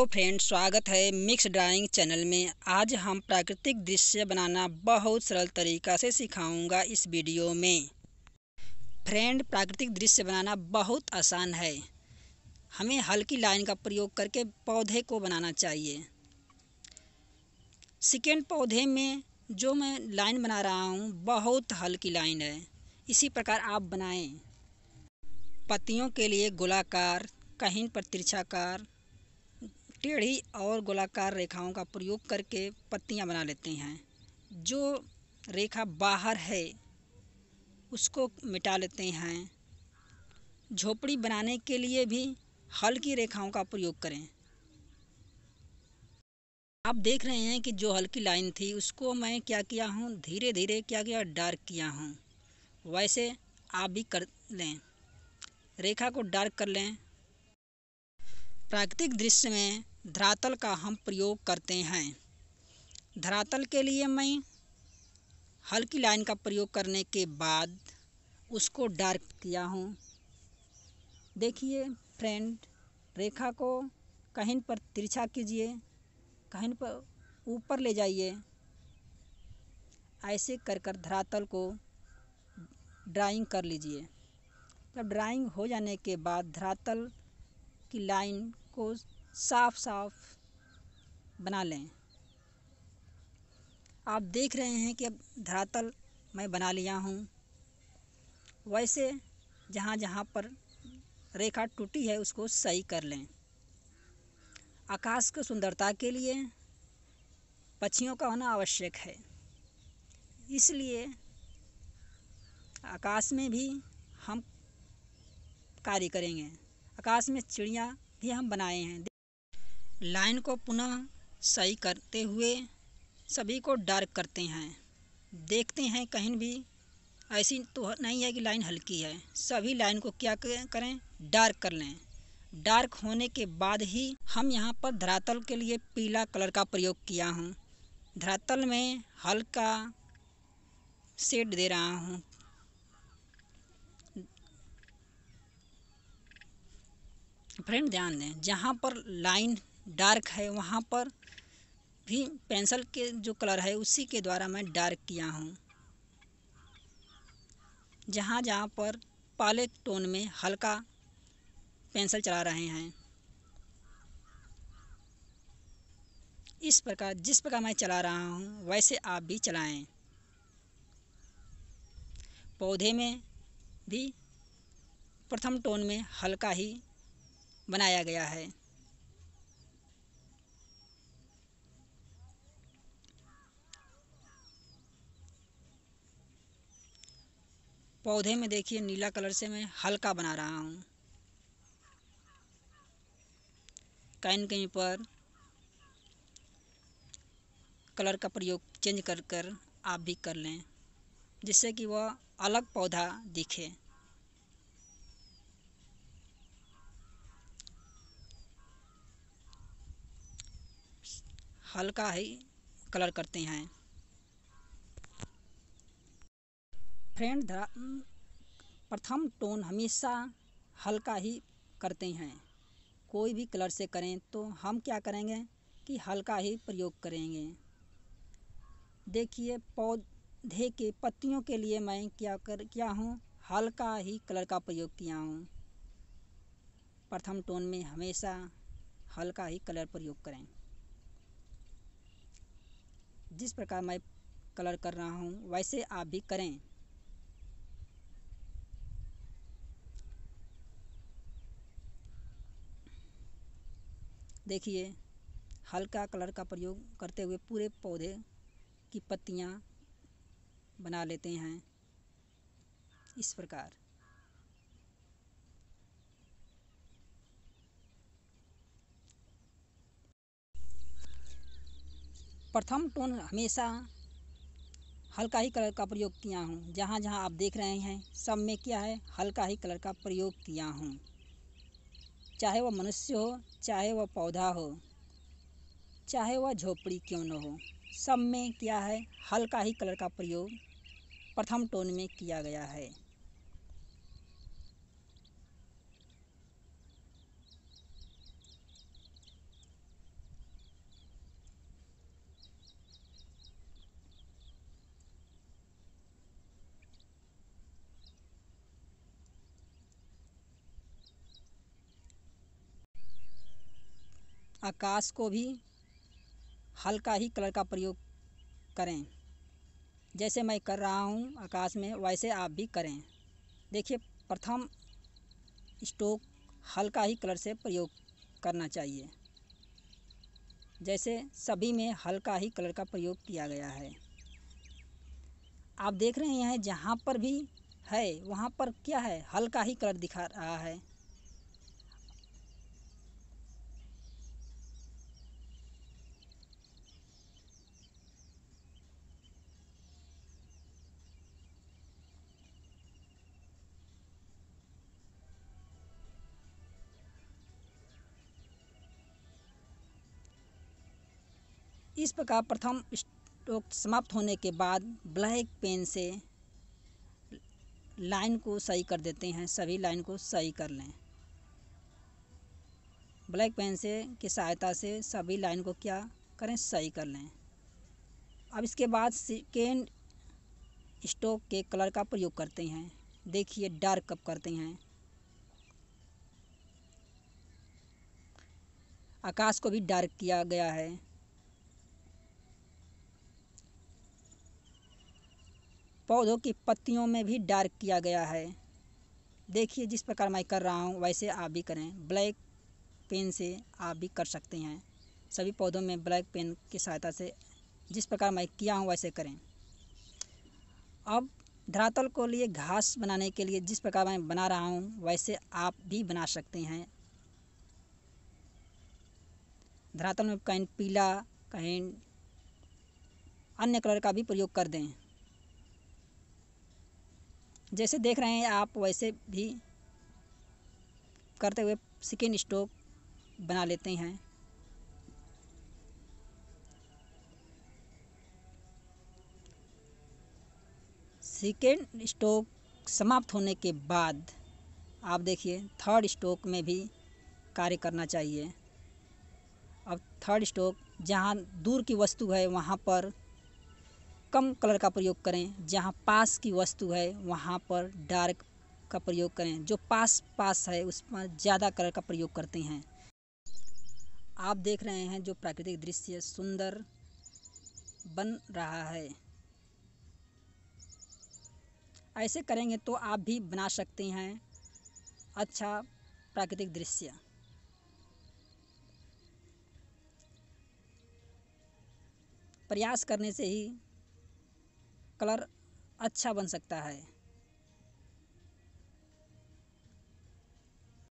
hello friend स्वागत है mix drawing channel में आज हम प्राकृतिक दृश्य बनाना बहुत सरल तरीका से सिखाऊंगा इस वीडियो में फ्रेंड प्राकृतिक दृश्य बनाना बहुत आसान है हमें हल्की लाइन का प्रयोग करके पौधे को बनाना चाहिए सेकेंड पौधे में जो मैं लाइन बना रहा हूँ बहुत हल्की लाइन है इसी प्रकार आप बनाएं पत्तियों के लिए गोलाकार कहीं पर तिरछाकार टेढ़ी और गोलाकार रेखाओं का प्रयोग करके पत्तियाँ बना लेते हैं जो रेखा बाहर है उसको मिटा लेते हैं झोपड़ी बनाने के लिए भी हल्की रेखाओं का प्रयोग करें आप देख रहे हैं कि जो हल्की लाइन थी उसको मैं क्या किया हूँ धीरे धीरे क्या किया डार्क किया हूँ वैसे आप भी कर लें रेखा को डार्क कर लें प्राकृतिक दृश्य में धरातल का हम प्रयोग करते हैं धरातल के लिए मैं हल्की लाइन का प्रयोग करने के बाद उसको डार्क किया हूँ देखिए फ्रेंड रेखा को कहीं पर तिरछा कीजिए कहीं पर ऊपर ले जाइए ऐसे कर कर धरातल को ड्राइंग कर लीजिए जब ड्राइंग हो जाने के बाद धरातल की लाइन को साफ साफ बना लें आप देख रहे हैं कि अब धरातल मैं बना लिया हूँ वैसे जहाँ जहाँ पर रेखा टूटी है उसको सही कर लें आकाश की सुंदरता के लिए पक्षियों का होना आवश्यक है इसलिए आकाश में भी हम कार्य करेंगे आकाश में चिड़िया भी हम बनाए हैं लाइन को पुनः सही करते हुए सभी को डार्क करते हैं देखते हैं कहीं भी ऐसी तो नहीं है कि लाइन हल्की है सभी लाइन को क्या करें डार्क कर लें डार्क होने के बाद ही हम यहाँ पर धरातल के लिए पीला कलर का प्रयोग किया हूँ धरातल में हल्का शेड दे रहा हूँ फ्रेंड ध्यान दें जहाँ पर लाइन डार्क है वहाँ पर भी पेंसिल के जो कलर है उसी के द्वारा मैं डार्क किया हूँ जहाँ जहाँ पर पाले टोन में हल्का पेंसिल चला रहे हैं इस प्रकार जिस प्रकार मैं चला रहा हूँ वैसे आप भी चलाएं पौधे में भी प्रथम टोन में हल्का ही बनाया गया है पौधे में देखिए नीला कलर से मैं हल्का बना रहा हूँ कहीं कहीं पर कलर का प्रयोग चेंज कर कर आप भी कर लें जिससे कि वह अलग पौधा दिखे हल्का ही कलर करते हैं फ्रेंड धरा mm, प्रथम टोन हमेशा हल्का ही करते हैं कोई भी कलर से करें तो हम क्या करेंगे कि हल्का ही प्रयोग करेंगे देखिए पौधे के पत्तियों के लिए मैं क्या कर क्या हूँ हल्का ही कलर का प्रयोग किया हूँ प्रथम टोन में हमेशा हल्का ही कलर प्रयोग करें जिस प्रकार मैं कलर कर रहा हूँ वैसे आप भी करें देखिए हल्का कलर का प्रयोग करते हुए पूरे पौधे की पत्तियाँ बना लेते हैं इस प्रकार प्रथम टोन हमेशा हल्का ही कलर का प्रयोग किया हूँ जहाँ जहाँ आप देख रहे हैं सब में क्या है हल्का ही कलर का प्रयोग किया हूँ चाहे वह मनुष्य हो चाहे वह पौधा हो चाहे वह झोपड़ी क्यों न हो सब में क्या है हल्का ही कलर का प्रयोग प्रथम टोन में किया गया है आकाश को भी हल्का ही कलर का प्रयोग करें जैसे मैं कर रहा हूँ आकाश में वैसे आप भी करें देखिए प्रथम स्टोक हल्का ही कलर से प्रयोग करना चाहिए जैसे सभी में हल्का ही कलर का प्रयोग किया गया है आप देख रहे हैं जहाँ पर भी है वहाँ पर क्या है हल्का ही कलर दिखा रहा है इस प्रकार प्रथम स्ट्रोक समाप्त होने के बाद ब्लैक पेन से लाइन को सही कर देते हैं सभी लाइन को सही कर लें ब्लैक पेन से की सहायता से सभी लाइन को क्या करें सही कर लें अब इसके बाद सेकेंड स्टोक के कलर का प्रयोग करते हैं देखिए डार्क कप करते हैं आकाश को भी डार्क किया गया है पौधों की पत्तियों में भी डार्क किया गया है देखिए जिस प्रकार मैं कर रहा हूँ वैसे आप भी करें ब्लैक पेन से आप भी कर सकते हैं सभी पौधों में ब्लैक पेन की सहायता से जिस प्रकार मैं किया हूँ वैसे करें अब धरातल को लिए घास बनाने के लिए जिस प्रकार मैं बना रहा हूँ वैसे आप भी बना सकते हैं धरातल में कहीं पीला कहीं अन्य कलर का भी प्रयोग कर दें जैसे देख रहे हैं आप वैसे भी करते हुए सेकेंड स्टोक बना लेते हैं सेकेंड स्टोक समाप्त होने के बाद आप देखिए थर्ड स्टोक में भी कार्य करना चाहिए अब थर्ड स्टोक जहाँ दूर की वस्तु है वहाँ पर कम कलर का प्रयोग करें जहाँ पास की वस्तु है वहाँ पर डार्क का प्रयोग करें जो पास पास है उस पर ज़्यादा कलर का प्रयोग करते हैं आप देख रहे हैं जो प्राकृतिक दृश्य सुंदर बन रहा है ऐसे करेंगे तो आप भी बना सकते हैं अच्छा प्राकृतिक दृश्य प्रयास करने से ही कलर अच्छा बन सकता है